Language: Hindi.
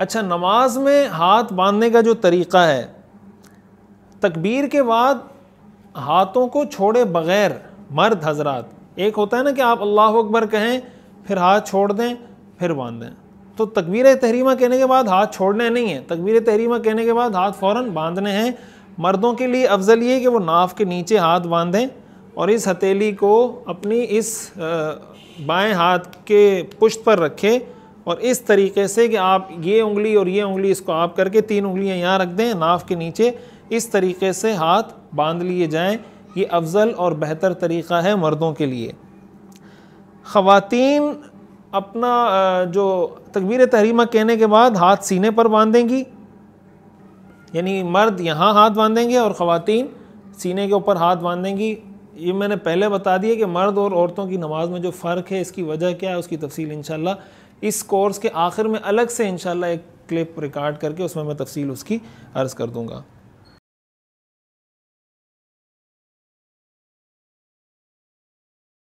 अच्छा नमाज में हाथ बांधने का जो तरीक़ा है तकबीर के बाद हाथों को छोड़े बग़ैर मर्द हजरात एक होता है ना कि आप अल्लाह अकबर कहें फिर हाथ छोड़ दें फिर बांध दें तो तकबीर तहरीमा कहने के बाद हाथ छोड़ने नहीं है तकबीर तहरीमा कहने के बाद हाथ फ़ौर बांधने हैं मर्दों के लिए अफजल ये कि वो नाफ के नीचे हाथ बांधें और इस हथेली को अपनी इस बाएं हाथ के पुश्त पर रखें और इस तरीके से कि आप ये उंगली और ये उंगली इसको आप करके तीन उंगलियां यहाँ रख दें नाफ के नीचे इस तरीके से हाथ बांध लिए जाएं ये अफजल और बेहतर तरीक़ा है मर्दों के लिए ख़वातीन अपना जो तकबीर तहरीमा कहने के बाद हाथ सीने पर बांधेंगी यानी मर्द यहाँ हाथ बांधेंगे और ख़वातीन सीने के ऊपर हाथ बांधेंगी ये मैंने पहले बता दिया कि मर्द और औरतों की नमाज में जो फ़र्क है इसकी वजह क्या है उसकी तफसील इन इस कोर्स के आखिर में अलग से इनशाला एक क्लिप रिकॉर्ड करके उसमें मैं तफसील उसकी अर्ज़ कर दूँगा